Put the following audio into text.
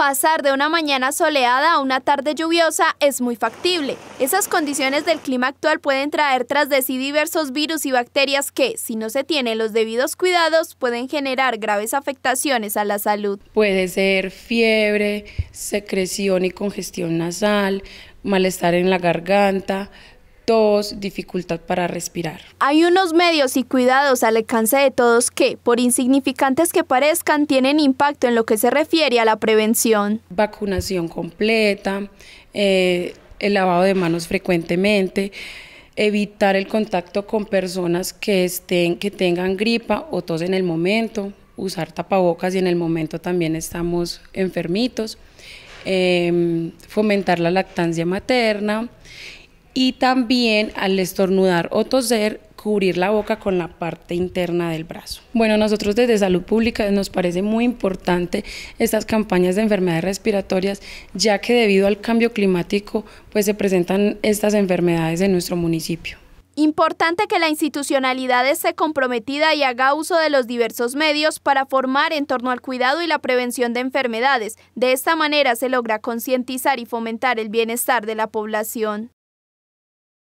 pasar de una mañana soleada a una tarde lluviosa es muy factible. Esas condiciones del clima actual pueden traer tras de sí diversos virus y bacterias que, si no se tienen los debidos cuidados, pueden generar graves afectaciones a la salud. Puede ser fiebre, secreción y congestión nasal, malestar en la garganta, dos, dificultad para respirar. Hay unos medios y cuidados al alcance de todos que, por insignificantes que parezcan, tienen impacto en lo que se refiere a la prevención. Vacunación completa, eh, el lavado de manos frecuentemente evitar el contacto con personas que estén que tengan gripa o tos en el momento, usar tapabocas y en el momento también estamos enfermitos, eh, fomentar la lactancia materna y también al estornudar o toser cubrir la boca con la parte interna del brazo. Bueno, nosotros desde salud pública nos parece muy importante estas campañas de enfermedades respiratorias, ya que debido al cambio climático, pues se presentan estas enfermedades en nuestro municipio. Importante que la institucionalidad esté comprometida y haga uso de los diversos medios para formar en torno al cuidado y la prevención de enfermedades. De esta manera se logra concientizar y fomentar el bienestar de la población.